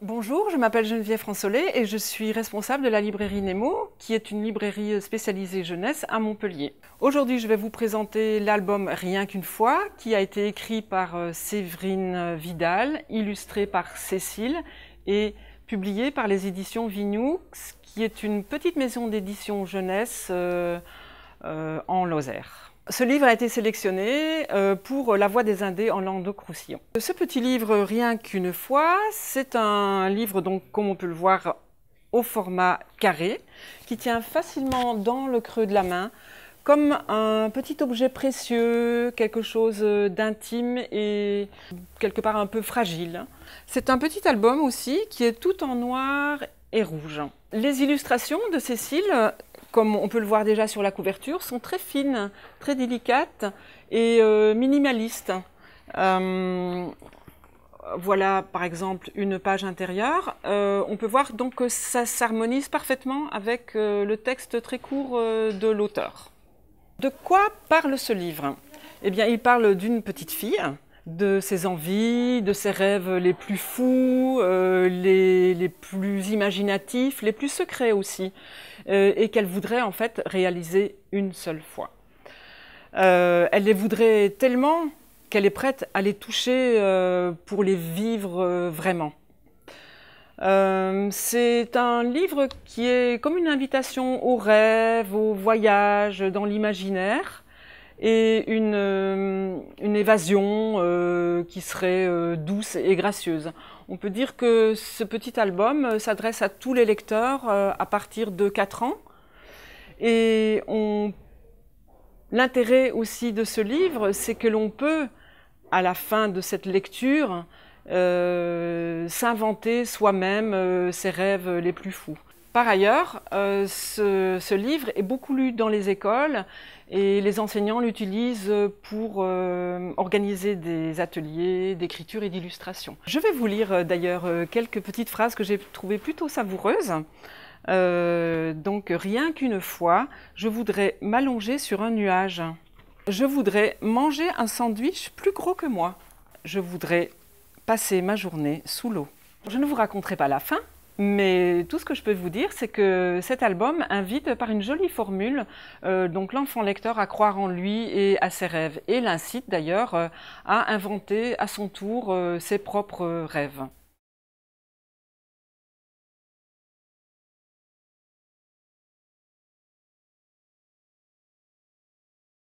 Bonjour, je m'appelle Geneviève Françolet et je suis responsable de la librairie Nemo, qui est une librairie spécialisée jeunesse à Montpellier. Aujourd'hui, je vais vous présenter l'album Rien qu'une fois, qui a été écrit par euh, Séverine euh, Vidal, illustré par Cécile et publié par les éditions Vignoux, qui est une petite maison d'édition jeunesse euh, en Lozère. Ce livre a été sélectionné euh, pour La Voix des Indés en de Croussillon. Ce petit livre, Rien qu'une fois, c'est un livre, donc, comme on peut le voir, au format carré, qui tient facilement dans le creux de la main, comme un petit objet précieux, quelque chose d'intime et quelque part un peu fragile. C'est un petit album aussi qui est tout en noir et rouge. Les illustrations de Cécile comme on peut le voir déjà sur la couverture, sont très fines, très délicates et euh, minimalistes. Euh, voilà par exemple une page intérieure. Euh, on peut voir donc que ça s'harmonise parfaitement avec le texte très court de l'auteur. De quoi parle ce livre Eh bien, il parle d'une petite fille de ses envies, de ses rêves les plus fous, euh, les, plus imaginatifs, les plus secrets aussi, euh, et qu'elle voudrait en fait réaliser une seule fois. Euh, elle les voudrait tellement qu'elle est prête à les toucher pour les vivre vraiment. c'est un livre qui est comme une invitation au rêve, au voyage, dans l'imaginaire, et une, une évasion euh, qui serait euh, douce et gracieuse. On peut dire que ce petit album euh, s'adresse à tous les lecteurs à partir de 4 ans. Et l'intérêt aussi de ce livre, c'est que l'on peut, à la fin de cette lecture, s'inventer soi-même ses rêves les plus fous. Par ailleurs, euh, ce, livre est beaucoup lu dans les écoles et les enseignants l'utilisent pour euh, organiser des ateliers d'écriture et d'illustration. Je vais vous lire euh, d'ailleurs quelques petites phrases que j'ai trouvées plutôt savoureuses. donc, rien qu'une fois, je voudrais m'allonger sur un nuage. Je voudrais manger un sandwich plus gros que moi. Je voudrais passer ma journée sous l'eau. Je ne vous raconterai pas la fin, mais tout ce que je peux vous dire, c'est que cet album invite par une jolie formule euh, donc l'enfant lecteur à croire en lui et à ses rêves, et l'incite d'ailleurs euh, à inventer à son tour euh, ses propres rêves.